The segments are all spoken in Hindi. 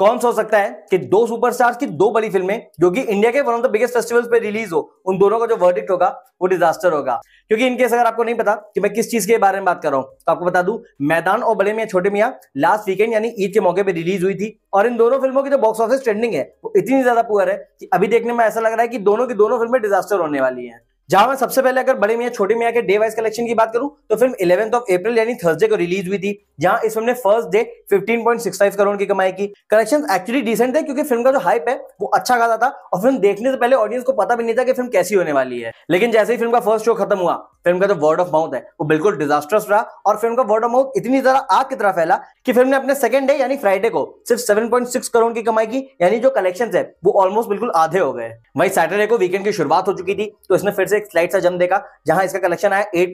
कौन सा हो सकता है कि दो सुपरस्टार्स की दो बड़ी फिल्में जो कि इंडिया के one of the biggest festivals पे रिलीज हो उन दोनों का जो वर्डिक्ट होगा वो डिजास्टर होगा क्योंकि इनकेस अगर आपको नहीं पता कि मैं किस चीज के बारे में बात कर रहा हूं तो आपको बता दूं मैदान और बड़े मियाँ छोटे मियाँ लास्ट वीकेंड यानी ईद के मौके पर रिलीज हुई थी और इन दोनों फिल्मों की जो बॉक्स ऑफिस ट्रेंडिंग है वो इतनी ज्यादा पुअर है कि अभी देखने में ऐसा लग रहा है कि दोनों की दोनों फिल्में डिजास्टर होने वाली है जहां मैं सबसे पहले अगर बड़े मियाँ छोटे मियाँ के डे वाइज कलेक्शन की बात करूं तो फिल्म इलेवंथ ऑफ अप्रैल यानी थर्सडे को रिलीज हुई थी जहां इस फिल्म ने फर्स्ट डे 15.65 करोड़ की कमाई की कलेक्शन एक्चुअली डिसेंट थे क्योंकि फिल्म का जो हाइप है वो अच्छा खासा था और फिल्म देखने से पहले ऑडियंस को पता भी नहीं था कि फिल्म कैसी होने वाली है लेकिन जैसे ही फिल्म का फर्स्ट शो खत्म हुआ फिल्म का जो वर्ड ऑफ माउथ है वो बिल्कुल डिजास्टर्स रहा और फिल्म का वर्ड ऑफ माउथ इतनी ज्यादा आग की तरह फैला कि फिल्म ने अपने सेकंड डे यानी फ्राइडे को सिर्फ 7.6 करोड़ की कमाई की यानी जो कलेक्शन है वो ऑलमोस्ट बिल्कुल आधे हो गए वही सैटरडे को वीकेंड की शुरुआत हो चुकी थी तो इसने फिर से एक स्लाइड सा जम देखा जहां इसका कलेक्शन आया एट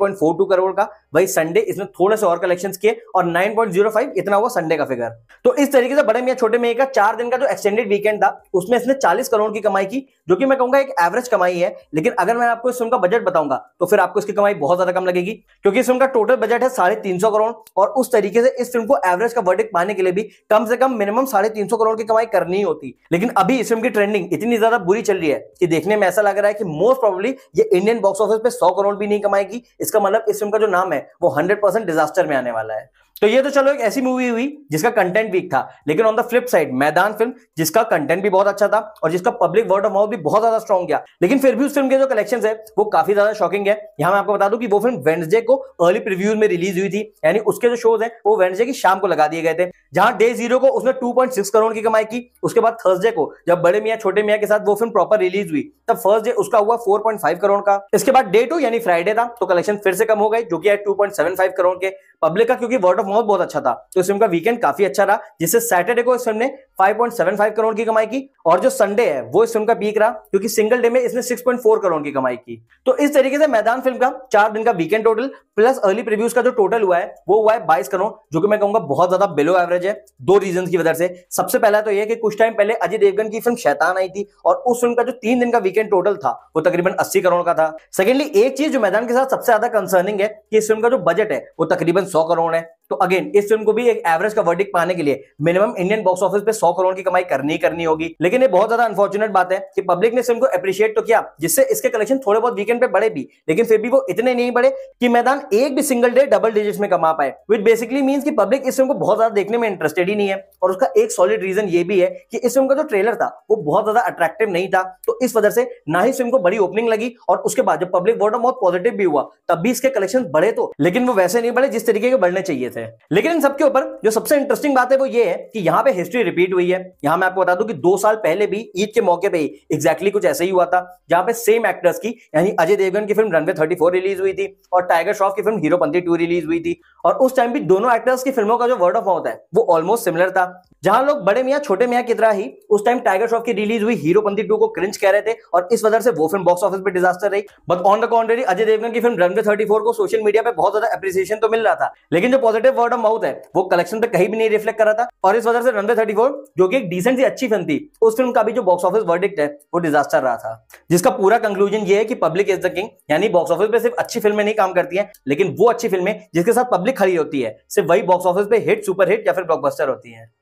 करोड़ का वही संडे इसने थोड़े से और कलेक्शन किए और नाइन इतना हुआ संडे का फिगर तो इस तरीके से बड़े मियाँ छोटे मियाँ का चार दिन का जो एक्सटेंडेड वीकेंड था उसमें इसने चालीस करोड़ की कमाई की जो कि मैं कहूंगा एक एवरेज कमाई है लेकिन अगर मैं आपको इस फिल्म का बजट बताऊंगा तो फिर आपको इसकी कमाई बहुत ज्यादा कम लगेगी क्योंकि इस फिल्म का टोटल बजट है साढ़े तीन सौ करोड़ और उस तरीके से इस फिल्म को एवरेज का वर्डिक पाने के लिए भी कम से कम मिनिमम साढ़े तीन सौ करोड़ की कमाई करनी ही होती लेकिन अभी इस फिल्म की ट्रेंडिंग इतनी ज्यादा बुरी चल रही है कि देखने में ऐसा लग रहा है कि मोस्ट प्रॉब्ली ये इंडियन बॉक्स ऑफिस पे सौ करोड़ भी नहीं कमाएगी इसका मतलब इस फिल्म का जो नाम है वो हंड्रेड डिजास्टर में आने वाला है तो ये तो चलो एक ऐसी मूवी हुई जिसका कंटेंट वीक था लेकिन on the flip side Maidaan film जिसका कंटेंट भी बहुत अच्छा था और जिसका पब्लिक वर्ड ऑफ माउथ भी बहुत ज्यादा स्ट्रॉन्ग गया लेकिन फिर भी उस फिल्म के जो कलेक्शन है वो काफी ज्यादा शॉकिंग है यहां मैं आपको बता दूं कि वो फिल्म वेंसडे को अर्ली प्रिव्यूज में रिलीज हुई थी यानी उसके जो शोज है वो वेंसडे की शाम को लगा दिए गए थे जहां डे जीरो को उसने टू करोड़ की कमाई की उसके बाद थर्सडे को जब बड़े मियाँ छोटे मियाँ के साथ वो फिल्म प्रॉपर रिलीज हुई तब फर्स्ट डे उसका हुआ फोर करोड़ का इसके बाद डे टू यानी फ्राइडे था तो कलेक्शन फिर से कम हो गए जो कि टू पॉइंट करोड़ के पब्लिक का क्योंकि वर्ड ऑफ परफॉर्मेंस बहुत अच्छा था तो इस फिल्म का वीकेंड काफी अच्छा रहा जिससे सैटरडे को इस फिल्म ने 5.75 करोड़ की कमाई की और जो संडे है वो इस फिल्म का पीक रहा क्योंकि सिंगल डे में इसने 6.4 करोड़ की कमाई की तो इस तरीके से मैदान फिल्म का चार दिन का weekend total plus early previews का जो टोटल हुआ है वो हुआ है बाईस करोड़ जो कि मैं कहूंगा बहुत ज्यादा बिलो एवरेज है दो रीजन की वजह से सबसे पहला तो यह कि कुछ टाइम पहले अजय देवगन की फिल्म शैतान आई थी और उस फिल्म का जो तीन दिन का वीकेंड टोटल था वो तकरीबन अस्सी करोड़ का था सेकेंडली एक चीज जो मैदान के साथ सबसे ज्यादा कंसर्निंग है कि इस फिल्म का जो बजट है वो तकरीबन सौ करोड़ है तो अगेन इस फिल्म को भी एक एवरेज का वर्डिक पाने के लिए मिनिमम इंडियन बॉक्स ऑफिस पे 100 करोड़ की कमाई करनी ही करनी होगी लेकिन ये बहुत ज्यादा अनफॉर्चुनेट बात है कि पब्लिक ने फिल्म को अप्रिशिएट तो किया जिससे इसके कलेक्शन थोड़े बहुत वीकेंड पे बढ़े भी लेकिन फिर भी वो इतने नहीं बढ़े कि मैदान एक भी सिंगल डे डबल डिजिट में कमा पाए विच बेसिकली मीन की पब्लिक इस फिल्म को बहुत ज्यादा देखने में इंटरेस्टेड ही नहीं है और उसका एक सॉलिड रीजन ये भी है कि इस फिल्म का जो ट्रेलर था वो बहुत ज्यादा अट्रैक्टिव नहीं था तो इस वजह से ना ही फिल्म को बड़ी ओपनिंग लगी और उसके बाद जब पब्लिक वोट बहुत पॉजिटिव भी हुआ तब भी इसके कलेक्शन बढ़े तो लेकिन वो वैसे नहीं बढ़े जिस तरीके के बढ़ने चाहिए थे लेकिन इन सबके ऊपर जो सबसे इंटरेस्टिंग बात है वो ये है कि यहाँ पे हिस्ट्री रिपीट हुई है यहाँ मैं आपको बता दूं कि दो साल पहले भी ईद के मौके पर ही एग्जैक्टली कुछ ऐसे ही हुआ था जहाँ पे सेम एक्टर्स की यानी अजय देवगन की फिल्म रनवे थर्टी रिलीज हुई थी और टाइगर श्रॉफ की फिल्म हीरोपंथी टू रिलीज हुई थी और उस टाइम भी दोनों एक्टर्स की फिल्मों का जो वर्ड ऑफ माउथ है वो ऑलमोस्ट सिमिलर था जहां लोग बड़े मियाँ छोटे मियाँ की तरह ही उस टाइम टाइगर श्रॉफ की रिलीज हुई पंथी टू को क्रिंच कह रहे थे और इस वजह से वो फिल्म बॉक्स ऑफिस पर डिजास्टर रही but on the contrary Ajay Devgn की फिल्म रनवे थर्टी को सोशल मीडिया पर बहुत ज्यादा अप्रिसिएशन तो मिल रहा था लेकिन जो पॉजिटिव वर्ड ऑफ माउथ है वो कलेक्शन पर कहीं भी नहीं रिफ्लेक्ट कर रहा था और इस वजह से रनवे थर्टी जो कि एक डिसेंट सी अच्छी फिल्म थी उस फिल्म का भी जो बॉक्स ऑफिस वर्डिक्ट है वो डिजास्टर रहा था जिसका पूरा कंक्लूजन ये है कि पब्लिक इज द किंग यानी बॉक्स ऑफिस पे सिर्फ अच्छी फिल्में नहीं काम करती हैं लेकिन वो अच्छी फिल्में जिसके साथ पब्लिक खड़ी होती है सिर्फ वही बॉक्स ऑफिस पे हिट सुपर हिट या फिर ब्लॉकबस्टर होती है